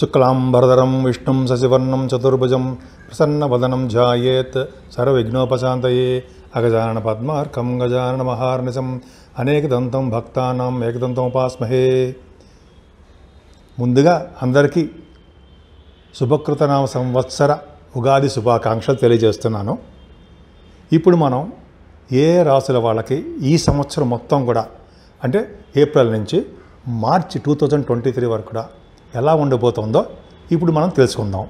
శుక్లాంబరధరం విష్ణుం శశివర్ణం చతుర్భుజం ప్రసన్నవదనం ధ్యాయేత్ సర్వవిఘ్నోపశాంతయే అగజాన పద్మార్కం గజాన మహార్నిశం అనేకదంతం భక్తానాం ఏకదంతం ఉపాస్మహే ముందుగా అందరికీ శుభకృతనామ సంవత్సర ఉగాది శుభాకాంక్షలు తెలియజేస్తున్నాను ఇప్పుడు మనం ఏ రాసుల వాళ్ళకి ఈ సంవత్సరం మొత్తం కూడా అంటే ఏప్రిల్ నుంచి March two thousand twenty three వరకు కూడా ఎలా ఉండబోతుందో ఇప్పుడు మనం తెలుసుకుందాం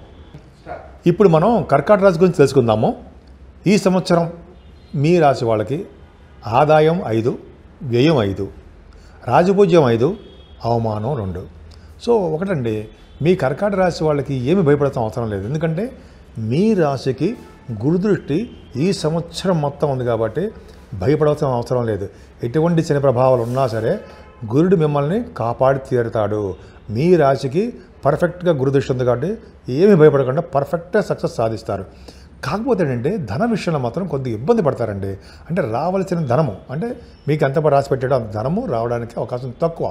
ఇప్పుడు మనం కర్కాట రాశి గురించి తెలుసుకుందాము ఈ సంవత్సరం మీ రాశి వాళ్ళకి ఆదాయం ఐదు వ్యయం ఐదు రాజపూజ్యం ఐదు అవమానం రెండు సో ఒకటండి మీ కర్కాట రాశి వాళ్ళకి ఏమి భయపడతాం అవసరం లేదు ఎందుకంటే మీ రాశికి గురుదృష్టి ఈ సంవత్సరం మొత్తం ఉంది కాబట్టి భయపడవలసిన అవసరం లేదు ఎటువంటి చిన్న ప్రభావాలు ఉన్నా సరే గురుడు మిమ్మల్ని కాపాడి తీరుతాడు మీ రాశికి పర్ఫెక్ట్గా గురుదృష్టి ఉంది కాబట్టి ఏమీ భయపడకుండా పర్ఫెక్ట్గా సక్సెస్ సాధిస్తారు కాకపోతే ఏంటంటే ధన విషయంలో మాత్రం కొద్దిగా ఇబ్బంది పడతారండి అంటే రావాల్సిన ధనము అంటే మీకు ఎంత రాసి పెట్టాడో ధనము రావడానికి అవకాశం తక్కువ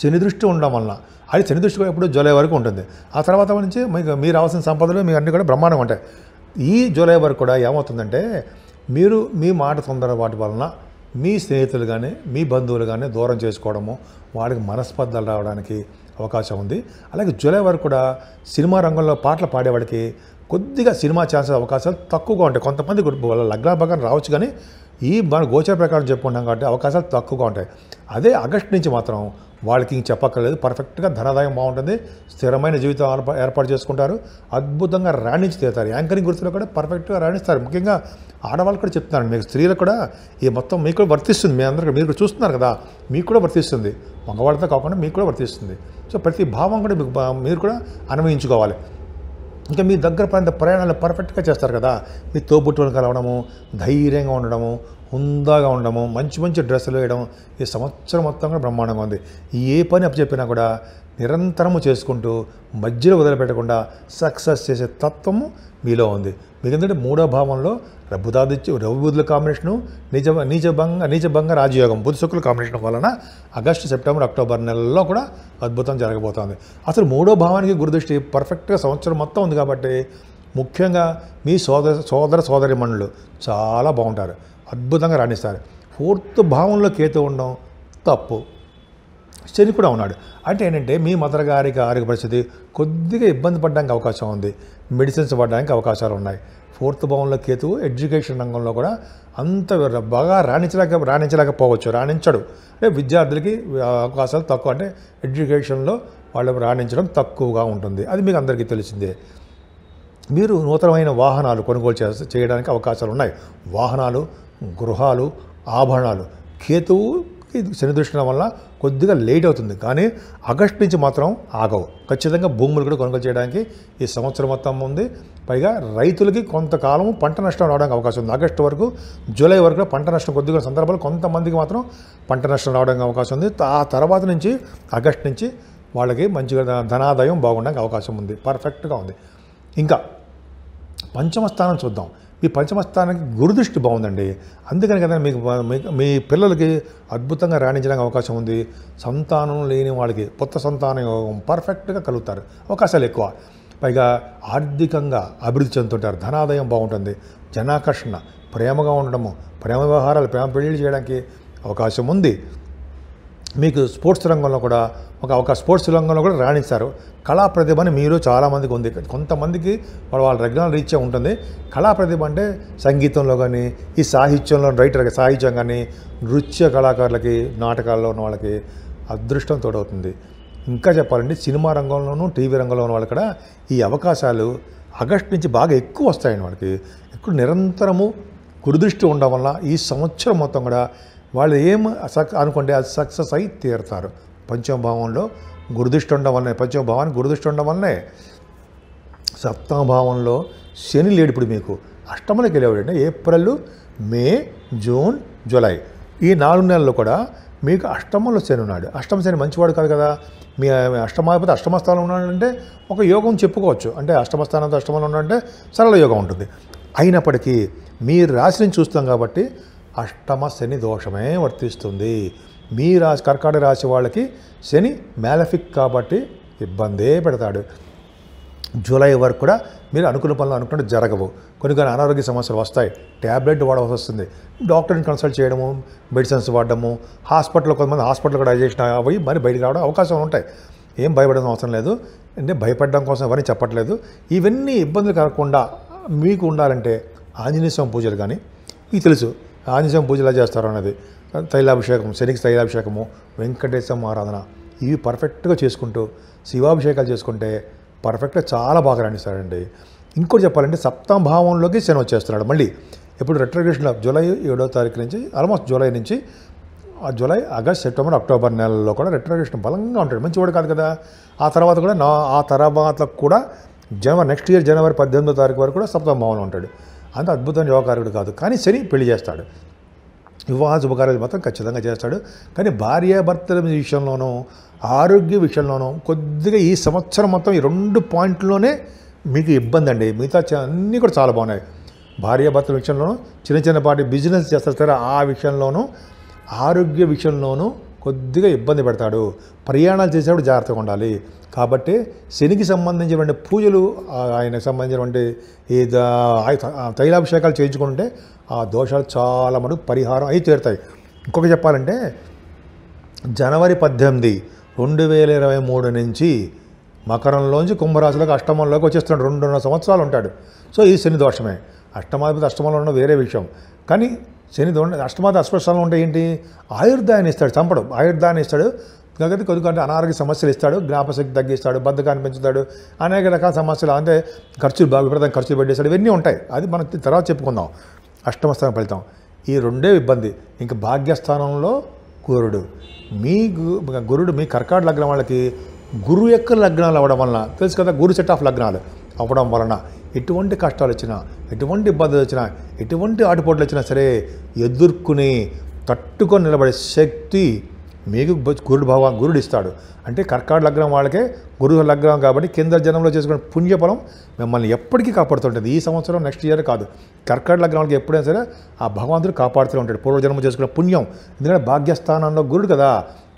శని దృష్టి ఉండడం వలన అది శని దృష్టి ఎప్పుడు జూలై వరకు ఉంటుంది ఆ తర్వాత నుంచి మీకు మీరు రావాల్సిన సంపదలు మీ అన్నీ కూడా బ్రహ్మాండం ఉంటాయి ఈ జూలై వరకు కూడా ఏమవుతుందంటే మీరు మీ మాట వాటి వలన మీ స్నేహితులు కానీ మీ బంధువులు కానీ దూరం చేసుకోవడము వాళ్ళకి మనస్పర్ధలు రావడానికి అవకాశం ఉంది అలాగే జూలై వరకు కూడా సినిమా రంగంలో పాటలు పాడేవాడికి కొద్దిగా సినిమా ఛాన్సెస్ అవకాశాలు తక్కువగా ఉంటాయి కొంతమంది వాళ్ళ లగ్న భాగం రావచ్చు కానీ ఈ మన గోచర ప్రకారం చెప్పుకుంటాం కాబట్టి అవకాశాలు తక్కువగా ఉంటాయి అదే ఆగస్టు నుంచి మాత్రం వాళ్ళకి ఇంక చెప్పక్కర్లేదు పర్ఫెక్ట్గా ధనాదాయం బాగుంటుంది స్థిరమైన జీవితం ఏర్పాటు చేసుకుంటారు అద్భుతంగా రాణించి తీరుతారు యాంకరింగ్ గుర్తులో కూడా పర్ఫెక్ట్గా రాణిస్తారు ముఖ్యంగా ఆడవాళ్ళు కూడా చెప్తున్నాను మీకు స్త్రీలు కూడా ఈ మొత్తం మీకు కూడా వర్తిస్తుంది మీ అందరికీ మీరు చూస్తున్నారు కదా మీకు కూడా వర్తిస్తుంది మగవాళ్ళతో కాకుండా మీకు కూడా వర్తిస్తుంది సో ప్రతి భావం కూడా మీకు మీరు కూడా అనుభవించుకోవాలి ఇంకా మీ దగ్గర ప్రాంత ప్రయాణాలు పర్ఫెక్ట్గా చేస్తారు కదా మీ తోబుట్టులను కలవడము ధైర్యంగా ఉండడము హుందాగా ఉండడము మంచి మంచి డ్రెస్సులు వేయడం ఈ సంవత్సరం మొత్తం కూడా బ్రహ్మాండంగా ఉంది ఏ పని అప్పచెప్పినా కూడా నిరంతరము చేసుకుంటూ మధ్యలో వదిలిపెట్టకుండా సక్సెస్ చేసే తత్వము మీలో ఉంది మీకందంటే మూడో భావంలో రబ్బుదాదిత్య రవి బుధుల కాంబినేషను నిజ నీచభంగ నీచభంగ రాజయోగం బుధ శుక్రుల కాంబినేషన్ వలన ఆగస్టు సెప్టెంబర్ అక్టోబర్ నెలల్లో కూడా అద్భుతం జరగబోతోంది అసలు మూడో భావానికి గురుదృష్టి పర్ఫెక్ట్గా సంవత్సరం మొత్తం ఉంది కాబట్టి ముఖ్యంగా మీ సోదర సోదర సోదరిమణులు చాలా బాగుంటారు అద్భుతంగా రాణిస్తారు ఫోర్త్ భావంలో కేతు ఉండడం తప్పు శని కూడా ఉన్నాడు అంటే ఏంటంటే మీ మదర్ గారికి ఆరోగ్య పరిస్థితి కొద్దిగా ఇబ్బంది పడడానికి అవకాశం ఉంది మెడిసిన్స్ పడడానికి అవకాశాలు ఉన్నాయి ఫోర్త్ భవన్లో కేతు ఎడ్యుకేషన్ రంగంలో కూడా అంత బాగా రాణించలేక రాణించలేకపోవచ్చు రాణించడు అంటే విద్యార్థులకి అవకాశాలు తక్కువ అంటే ఎడ్యుకేషన్లో వాళ్ళు రాణించడం తక్కువగా ఉంటుంది అది మీకు అందరికీ తెలిసిందే మీరు నూతనమైన వాహనాలు కొనుగోలు చే చేయడానికి అవకాశాలు ఉన్నాయి వాహనాలు గృహాలు ఆభరణాలు కేతువు శనిదృష్టిన వల్ల కొద్దిగా లేట్ అవుతుంది కానీ ఆగస్ట్ నుంచి మాత్రం ఆగవు ఖచ్చితంగా భూములు కూడా కొనుగోలు చేయడానికి ఈ సంవత్సరం మొత్తం ఉంది పైగా రైతులకి కొంతకాలం పంట నష్టం రావడానికి అవకాశం ఉంది ఆగస్టు వరకు జూలై వరకు పంట నష్టం కొద్దిగా సందర్భాలు కొంతమందికి మాత్రం పంట నష్టం రావడానికి అవకాశం ఉంది ఆ తర్వాత నుంచి ఆగస్ట్ నుంచి వాళ్ళకి మంచిగా ధనాదాయం బాగుండడానికి అవకాశం ఉంది పర్ఫెక్ట్గా ఉంది ఇంకా పంచమ స్థానం చూద్దాం మీ పంచమ స్థానానికి గురుదృష్టి బాగుందండి అందుకని కదా మీకు మీ పిల్లలకి అద్భుతంగా రాణించడానికి అవకాశం ఉంది సంతానం లేని వాళ్ళకి కొత్త సంతానం పర్ఫెక్ట్గా కలుగుతారు అవకాశాలు ఎక్కువ పైగా ఆర్థికంగా అభివృద్ధి చెందుతుంటారు ధనాదాయం బాగుంటుంది జనాకర్షణ ప్రేమగా ఉండడము ప్రేమ వ్యవహారాలు ప్రేమ పెళ్లి చేయడానికి అవకాశం ఉంది మీకు స్పోర్ట్స్ రంగంలో కూడా ఒక ఒక స్పోర్ట్స్ రంగంలో కూడా రాణిస్తారు కళా ప్రతిభ అని మీరు చాలామందికి ఉంది కొంతమందికి వాళ్ళ వాళ్ళ రగ్నాల రీచే ఉంటుంది కళా ప్రతిభ అంటే సంగీతంలో కానీ ఈ సాహిత్యంలో రైటర్ సాహిత్యం కానీ నృత్య కళాకారులకి నాటకాల్లో ఉన్న వాళ్ళకి అదృష్టం తోడవుతుంది ఇంకా చెప్పాలంటే సినిమా రంగంలోనూ టీవీ రంగంలో ఉన్న వాళ్ళు కూడా ఈ అవకాశాలు ఆగస్టు నుంచి బాగా ఎక్కువ వస్తాయండి వాళ్ళకి ఎక్కువ నిరంతరము కురుదృష్టి ఉండడం వల్ల ఈ సంవత్సరం మొత్తం కూడా వాళ్ళు ఏం అనుకుంటే అది సక్సెస్ అయి తీరుతారు పంచమభావంలో గురుదృష్టి ఉండడం వల్లనే పంచమభావానికి గురుదృష్టి ఉండడం వల్లనే సప్తమభావంలో శని లేడు ఇప్పుడు మీకు అష్టమలోకి అంటే ఏప్రిల్ మే జూన్ జూలై ఈ నాలుగు నెలల్లో కూడా మీకు అష్టమంలో శని ఉన్నాడు అష్టమ శని మంచివాడు కాదు కదా మీ అష్టమాధిపతి అష్టమస్థానం ఉన్నాడు ఉన్నాడంటే ఒక యోగం చెప్పుకోవచ్చు అంటే అష్టమస్థానంతో అష్టమంలో ఉన్నాడంటే సరళ యోగం ఉంటుంది అయినప్పటికీ మీ రాశిని చూస్తాం కాబట్టి అష్టమ శని దోషమే వర్తిస్తుంది మీ రాశి కర్కాటక రాశి వాళ్ళకి శని మేలఫిక్ కాబట్టి ఇబ్బందే పెడతాడు జూలై వరకు కూడా మీరు అనుకున్న పనులు అనుకుంటే జరగవు కొన్ని కొన్ని అనారోగ్య సమస్యలు వస్తాయి ట్యాబ్లెట్ వాడవలసి వస్తుంది డాక్టర్ని కన్సల్ట్ చేయడము మెడిసిన్స్ వాడడము హాస్పిటల్లో కొంతమంది హాస్పిటల్ కూడా డైజెషన్ అవి మరి బయటకు రావడం అవకాశాలు ఉంటాయి ఏం భయపడడం అవసరం లేదు అంటే భయపడడం కోసం ఎవరిని చెప్పట్లేదు ఇవన్నీ ఇబ్బందులు కాకుండా మీకు ఉండాలంటే ఆంజనేయ స్వామి పూజలు కానీ మీకు తెలుసు ఆంజనేయ స్వామి పూజలు ఎలా చేస్తారు అన్నది తైలాభిషేకం శనికి తైలాభిషేకము వెంకటేశం ఆరాధన ఇవి పర్ఫెక్ట్గా చేసుకుంటూ శివాభిషేకాలు చేసుకుంటే పర్ఫెక్ట్గా చాలా బాగా రాణిస్తాడండి ఇంకోటి చెప్పాలంటే సప్తమ భావంలోకి శని వచ్చేస్తున్నాడు మళ్ళీ ఇప్పుడు రెట్రగ్యూషన్లో జూలై ఏడో తారీఖు నుంచి ఆల్మోస్ట్ జూలై నుంచి జూలై ఆగస్ట్ సెప్టెంబర్ అక్టోబర్ నెలల్లో కూడా రెట్రగ్రేషన్ బలంగా ఉంటాడు మంచి వాడు కాదు కదా ఆ తర్వాత కూడా నా ఆ తర్వాత కూడా జనవరి నెక్స్ట్ ఇయర్ జనవరి పద్దెనిమిదో తారీఖు వరకు కూడా సప్తమ భావంలో ఉంటాడు అంత అద్భుతమైన యోగకారకుడు కాదు కానీ శని పెళ్లి చేస్తాడు వివాహ శుభకార్యాలు మాత్రం ఖచ్చితంగా చేస్తాడు కానీ భార్యాభర్తల విషయంలోనూ ఆరోగ్య విషయంలోనూ కొద్దిగా ఈ సంవత్సరం మొత్తం ఈ రెండు పాయింట్లోనే మీకు ఇబ్బంది అండి మిగతా అన్నీ కూడా చాలా బాగున్నాయి భార్యాభర్తల విషయంలోనూ చిన్న చిన్నపాటి బిజినెస్ చేస్తారు సరే ఆ విషయంలోనూ ఆరోగ్య విషయంలోనూ కొద్దిగా ఇబ్బంది పెడతాడు ప్రయాణాలు చేసేటప్పుడు జాగ్రత్తగా ఉండాలి కాబట్టి శనికి సంబంధించినటువంటి పూజలు ఆయనకు సంబంధించినటువంటి ఈ తైలాభిషేకాలు చేయించుకుంటే ఆ దోషాలు చాలా మటుకు పరిహారం అయి తీరుతాయి ఇంకొక చెప్పాలంటే జనవరి పద్దెనిమిది రెండు వేల ఇరవై మూడు నుంచి మకరంలోంచి కుంభరాశిలోకి అష్టమంలోకి వచ్చేస్తున్నాడు రెండున్నర సంవత్సరాలు ఉంటాడు సో ఈ శని దోషమే అష్టమాధిపతి అష్టమంలో ఉండడం వేరే విషయం కానీ శని దోణ అష్టమాది అస్పష్టంలో ఉంటే ఏంటి ఆయుర్దాయాన్ని ఇస్తాడు చంపడం ఆయుర్దాయాన్ని ఇస్తాడు కాబట్టి కొద్ది కొంత అనారోగ్య సమస్యలు ఇస్తాడు జ్ఞాపశక్తి తగ్గిస్తాడు బద్ధకాన్ని పెంచుతాడు అనేక రకాల సమస్యలు అంటే ఖర్చులు బాగుపడతాం ఖర్చు ఖర్చులు పెట్టేస్తాడు ఇవన్నీ ఉంటాయి అది మనం తర్వాత చెప్పుకుందాం అష్టమస్థానం ఫలితం ఈ రెండే ఇబ్బంది ఇంకా భాగ్యస్థానంలో గురుడు మీ గురుడు మీ కర్కాట లగ్నం వాళ్ళకి గురు యొక్క లగ్నాలు అవ్వడం వలన తెలుసు కదా గురు సెట్ ఆఫ్ లగ్నాలు అవ్వడం వలన ఎటువంటి కష్టాలు వచ్చినా ఎటువంటి ఇబ్బందులు వచ్చినా ఎటువంటి ఆటుపోట్లు వచ్చినా సరే ఎదుర్కొని తట్టుకొని నిలబడే శక్తి మీకు గురుడు భగవాన్ గురుడు ఇస్తాడు అంటే కర్కాడ లగ్నం వాళ్ళకే గురు లగ్నం కాబట్టి కేంద్ర జనంలో చేసుకున్న పుణ్యఫలం మిమ్మల్ని ఎప్పటికీ కాపాడుతుంటుంది ఈ సంవత్సరం నెక్స్ట్ ఇయర్ కాదు లగ్నం వాళ్ళకి ఎప్పుడైనా సరే ఆ భగవంతుడు కాపాడుతూ ఉంటాడు పూర్వజన్మ చేసుకున్న పుణ్యం ఎందుకంటే భాగ్యస్థానంలో గురుడు కదా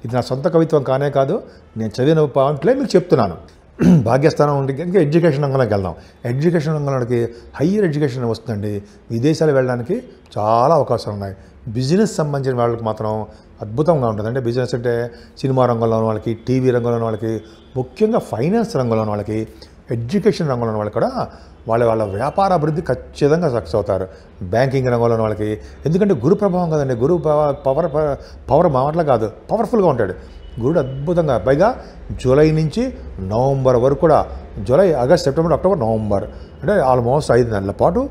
ఇది నా సొంత కవిత్వం కానే కాదు నేను చదివిన పాయింట్లే మీకు చెప్తున్నాను భాగ్యస్థానం ఉండి కనుక ఎడ్యుకేషన్ రంగంలోకి వెళ్దాం ఎడ్యుకేషన్ రంగంలోకి హయ్యర్ ఎడ్యుకేషన్ వస్తుందండి విదేశాలు వెళ్ళడానికి చాలా అవకాశాలు ఉన్నాయి బిజినెస్ సంబంధించిన వాళ్ళకి మాత్రం అద్భుతంగా ఉంటుంది అంటే బిజినెస్ అంటే సినిమా రంగంలో వాళ్ళకి టీవీ రంగంలో వాళ్ళకి ముఖ్యంగా ఫైనాన్స్ రంగంలో వాళ్ళకి ఎడ్యుకేషన్ రంగంలో వాళ్ళు కూడా వాళ్ళ వాళ్ళ వ్యాపార అభివృద్ధి ఖచ్చితంగా సక్సెస్ అవుతారు బ్యాంకింగ్ రంగంలో వాళ్ళకి ఎందుకంటే గురు ప్రభావం కదండి గురువు పవర్ పవర్ పవర్ మాటలు కాదు పవర్ఫుల్గా ఉంటాడు గురుడు అద్భుతంగా పైగా జూలై నుంచి నవంబర్ వరకు కూడా July August September October November అంటే ఆల్మోస్ట్ ఐదు నెలల పాటు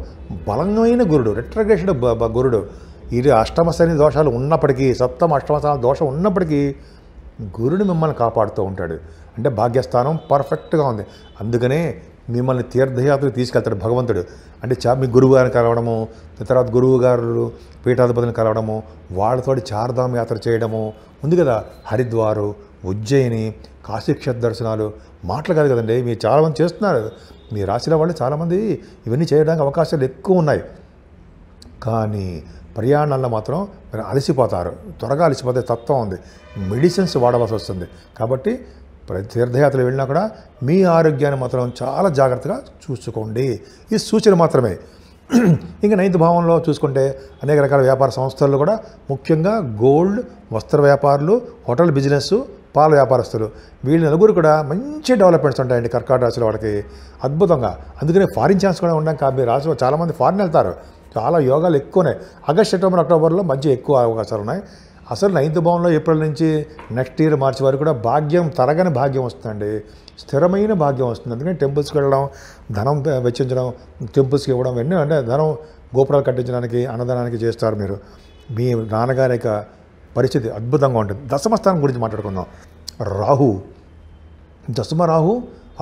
బలమైన గురుడు రిట్రగేషన్ గురుడు ఇది అష్టమ శని దోషాలు ఉన్నప్పటికీ సప్తమ అష్టమ దోషం ఉన్నప్పటికీ గురుడు మిమ్మల్ని కాపాడుతూ ఉంటాడు అంటే భాగ్యస్థానం పర్ఫెక్ట్గా ఉంది అందుకనే మిమ్మల్ని తీర్థయాత్రకు తీసుకెళ్తాడు భగవంతుడు అంటే చా మీ గురువు గారిని కలవడము తర్వాత గురువు గారు పీఠాధిపతిని కలవడము వాళ్ళతో చారధామ యాత్ర చేయడము ఉంది కదా హరిద్వారు ఉజ్జయిని కాశీక్షేత్ర దర్శనాలు మాటలు కాదు కదండి మీరు చాలామంది చేస్తున్నారు మీ రాశిలో వాళ్ళు చాలామంది ఇవన్నీ చేయడానికి అవకాశాలు ఎక్కువ ఉన్నాయి కానీ ప్రయాణాల్లో మాత్రం మీరు అలసిపోతారు త్వరగా అలసిపోతే తత్వం ఉంది మెడిసిన్స్ వాడవలసి వస్తుంది కాబట్టి ప్రతి తీర్థయాత్రలు వెళ్ళినా కూడా మీ ఆరోగ్యాన్ని మాత్రం చాలా జాగ్రత్తగా చూసుకోండి ఈ సూచన మాత్రమే ఇంకా నైన్త్ భావంలో చూసుకుంటే అనేక రకాల వ్యాపార సంస్థల్లో కూడా ముఖ్యంగా గోల్డ్ వస్త్ర వ్యాపారులు హోటల్ బిజినెస్ పాల వ్యాపారస్తులు వీళ్ళు నలుగురు కూడా మంచి డెవలప్మెంట్స్ ఉంటాయండి కర్కాట రాశిలో వాళ్ళకి అద్భుతంగా అందుకనే ఫారిన్ ఛాన్స్ కూడా ఉండడం కాబట్టి రాశిలో చాలామంది ఫారిన్ వెళ్తారు చాలా యోగాలు ఎక్కువనే ఆగస్ట్ సెప్టెంబర్ అక్టోబర్లో మంచి ఎక్కువ అవకాశాలు ఉన్నాయి అసలు నైన్త్ భావంలో ఏప్రిల్ నుంచి నెక్స్ట్ ఇయర్ మార్చి వరకు కూడా భాగ్యం తరగని భాగ్యం వస్తుందండి స్థిరమైన భాగ్యం వస్తుంది అందుకని టెంపుల్స్కి వెళ్ళడం ధనం వెచ్చించడం టెంపుల్స్కి ఇవ్వడం ఇవన్నీ అంటే ధనం గోపురాలు కట్టించడానికి అన్నదానానికి చేస్తారు మీరు మీ నాన్నగారి యొక్క పరిస్థితి అద్భుతంగా ఉంటుంది దశమస్థానం గురించి మాట్లాడుకుందాం రాహు దశమరాహు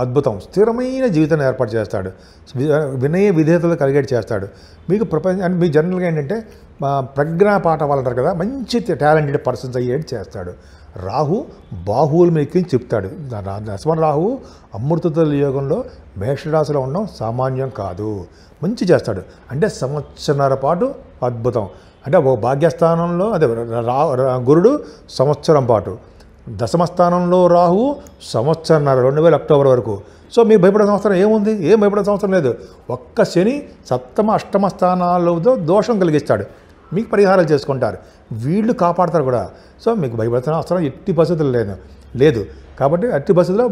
అద్భుతం స్థిరమైన జీవితాన్ని ఏర్పాటు చేస్తాడు వినయ విధేయతలు కలిగేట్ చేస్తాడు మీకు ప్రపంచ అంటే మీ జనరల్గా ఏంటంటే ప్రజ్ఞా పాఠ వాళ్ళు కదా మంచి టాలెంటెడ్ పర్సన్స్ అయ్యేది చేస్తాడు రాహు బాహువుల మీదకి చెప్తాడు నరసింహ రాహు అమృతతుల యోగంలో మేషరాశిలో ఉండడం సామాన్యం కాదు మంచి చేస్తాడు అంటే సంవత్సరాల పాటు అద్భుతం అంటే ఒక భాగ్యస్థానంలో అదే రా గురుడు సంవత్సరం పాటు దశమస్థానంలో రాహు సంవత్సరన్నర రెండు వేల అక్టోబర్ వరకు సో మీరు భయపడే సంవత్సరం ఏముంది ఏం భయపడే సంవత్సరం లేదు ఒక్క శని సప్తమ అష్టమ స్థానాల్లో దోషం కలిగిస్తాడు మీకు పరిహారాలు చేసుకుంటారు వీళ్ళు కాపాడతారు కూడా సో మీకు భయపడుతున్న అవసరం ఎట్టి పరిస్థితులు లేదు లేదు కాబట్టి అట్టి బస్సులో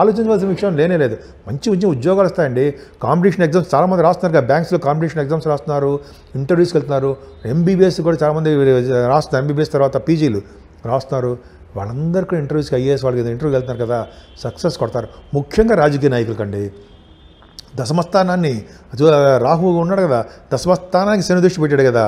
ఆలోచించవలసిన విషయం లేనే లేదు మంచి మంచి ఉద్యోగాలు వస్తాయండి కాంపిటీషన్ ఎగ్జామ్స్ చాలామంది రాస్తున్నారు కదా బ్యాంక్స్లో కాంపిటీషన్ ఎగ్జామ్స్ రాస్తున్నారు ఇంటర్వ్యూస్కి వెళ్తున్నారు ఎంబీబీఎస్ కూడా చాలామంది రాస్తున్నారు ఎంబీబీఎస్ తర్వాత పీజీలు రాస్తున్నారు వాళ్ళందరికీ ఇంటర్వ్యూస్కి ఐఏఎస్ వాళ్ళకి ఇంటర్వ్యూకి వెళ్తున్నారు కదా సక్సెస్ కొడతారు ముఖ్యంగా రాజకీయ నాయకులకండి దశమస్థానాన్ని రాహు ఉన్నాడు కదా దశమస్థానానికి శని దృష్టి పెట్టాడు కదా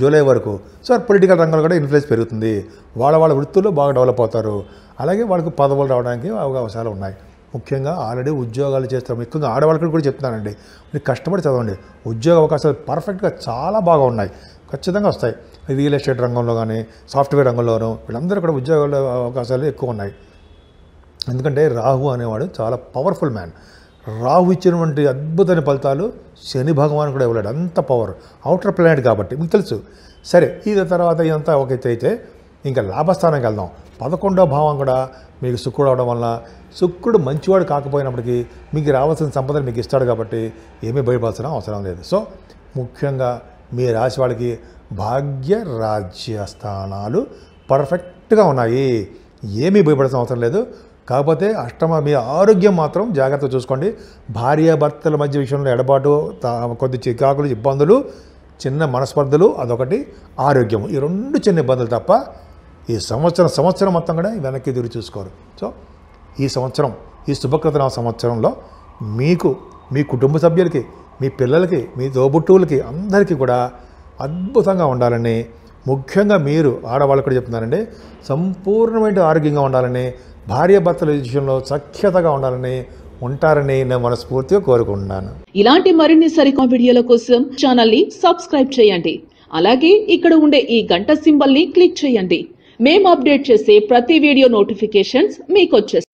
జూలై వరకు సో పొలిటికల్ రంగంలో కూడా ఇన్ఫ్లుయెన్స్ పెరుగుతుంది వాళ్ళ వాళ్ళ వృత్తుల్లో బాగా డెవలప్ అవుతారు అలాగే వాళ్ళకు పదవులు రావడానికి అవకాశాలు ఉన్నాయి ముఖ్యంగా ఆల్రెడీ ఉద్యోగాలు చేస్తాం ఎక్కువగా ఆడవాళ్ళకి కూడా చెప్తున్నానండి మీరు కష్టపడి చదవండి ఉద్యోగ అవకాశాలు పర్ఫెక్ట్గా చాలా బాగా ఉన్నాయి ఖచ్చితంగా వస్తాయి రియల్ ఎస్టేట్ రంగంలో కానీ సాఫ్ట్వేర్ రంగంలోనూ వీళ్ళందరూ కూడా ఉద్యోగాల అవకాశాలు ఎక్కువ ఉన్నాయి ఎందుకంటే రాహు అనేవాడు చాలా పవర్ఫుల్ మ్యాన్ రాహు ఇచ్చినటువంటి అద్భుతమైన ఫలితాలు శని భగవాన్ కూడా ఇవ్వలేడు అంత పవర్ అవుటర్ ప్లానెట్ కాబట్టి మీకు తెలుసు సరే ఇది తర్వాత ఇదంతా ఒకైతే అయితే ఇంకా లాభస్థానానికి వెళ్దాం పదకొండో భావం కూడా మీకు శుక్రుడు అవడం వల్ల శుక్రుడు మంచివాడు కాకపోయినప్పటికీ మీకు రావాల్సిన సంపదలు మీకు ఇస్తాడు కాబట్టి ఏమీ భయపడాల్సిన అవసరం లేదు సో ముఖ్యంగా మీ రాశి వాళ్ళకి భాగ్య రాజ్య స్థానాలు పర్ఫెక్ట్గా ఉన్నాయి ఏమీ భయపడాల్సిన అవసరం లేదు కాకపోతే అష్టమ మీ ఆరోగ్యం మాత్రం జాగ్రత్త చూసుకోండి భార్యాభర్తల మధ్య విషయంలో ఎడబాటు కొద్ది చికాకులు ఇబ్బందులు చిన్న మనస్పర్ధలు అదొకటి ఆరోగ్యం ఈ రెండు చిన్న ఇబ్బందులు తప్ప ఈ సంవత్సరం సంవత్సరం మొత్తం కూడా వెనక్కి తిరిగి చూసుకోరు సో ఈ సంవత్సరం ఈ శుభకృత సంవత్సరంలో మీకు మీ కుటుంబ సభ్యులకి మీ పిల్లలకి మీ తోబుట్టువులకి అందరికీ కూడా అద్భుతంగా ఉండాలని ముఖ్యంగా మీరు ఆడవాళ్ళు కూడా చెప్తున్నారండి సంపూర్ణమైన ఆరోగ్యంగా ఉండాలని భార్యాభర్తల విషయంలో సఖ్యతగా ఉండాలని ఉంటారని నేను మనస్ఫూర్తిగా కోరుకుంటున్నాను ఇలాంటి మరిన్ని సరికా వీడియోల కోసం ఛానల్ ని సబ్స్క్రైబ్ చేయండి అలాగే ఇక్కడ ఉండే ఈ గంట సింబల్ ని క్లిక్ చేయండి మేము అప్డేట్ చేసే ప్రతి వీడియో నోటిఫికేషన్స్ మీకు